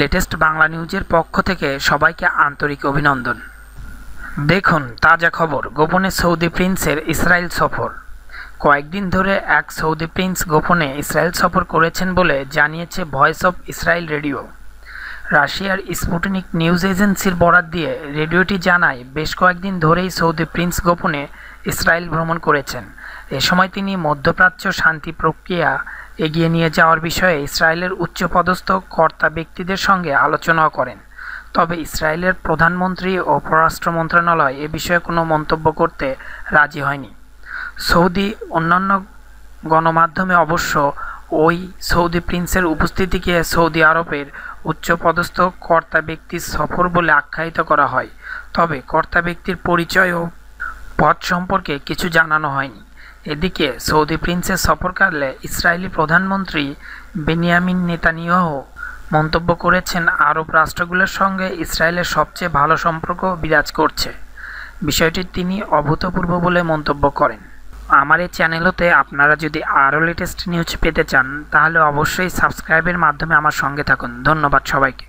latest Bangla নিউজের পক্ষ থেকে সবাইকে আন্তরিক অভিনন্দন দেখুন তাজা খবর গোপনে সৌদি প্রিন্সের ইসরায়েল সফর কয়েকদিন ধরে এক সৌদি প্রিন্স গোপনে ইসরায়েল সফর করেছেন বলে জানিয়েছে ভয়েস অফ ইসরায়েল রেডিও রাশিয়ার স্পুটনিক নিউজ এজেন্সির বরাত দিয়ে রেডিওটি জানায় বেশ কয়েকদিন ধরেই সৌদি প্রিন্স গোপনে ইসরায়েল ভ্রমণ করেছেন এ সময় তিনি মধ্যপ্রাচ্য শান্তি প্রক্রিয়া এগিয়ে নিয়ে যাওয়ার বিষয়ে ইসরায়েলের উচ্চপদস্থ কর্তা ব্যক্তিদের সঙ্গে আলোচনাও করেন তবে ইসরায়েলের প্রধানমন্ত্রী ও পররাষ্ট্র মন্ত্রণালয় এ বিষয়ে কোনো মন্তব্য করতে রাজি হয়নি সৌদি অন্যান্য গণমাধ্যমে অবশ্য ওই সৌদি প্রিন্সের উপস্থিতিকে সৌদি আরবের উচ্চপদস্থ কর্তা ব্যক্তির সফর বলে আখ্যায়িত করা হয় তবে কর্তা ব্যক্তির পরিচয় ও পদ সম্পর্কে কিছু জানানো হয়নি এদিকে সৌদি প্রিন্সের সফরকালে ইসরায়েলি প্রধানমন্ত্রী বেনিয়ামিন নেতানিয়াহ মন্তব্য করেছেন আরব রাষ্ট্রগুলোর সঙ্গে ইসরায়েলের সবচেয়ে ভালো সম্পর্ক বিরাজ করছে বিষয়টি তিনি অভূতপূর্ব বলে মন্তব্য করেন আমার এই চ্যানেলতে আপনারা যদি আরও লেটেস্ট নিউজ পেতে চান তাহলে অবশ্যই সাবস্ক্রাইবের মাধ্যমে আমার সঙ্গে থাকুন ধন্যবাদ সবাইকে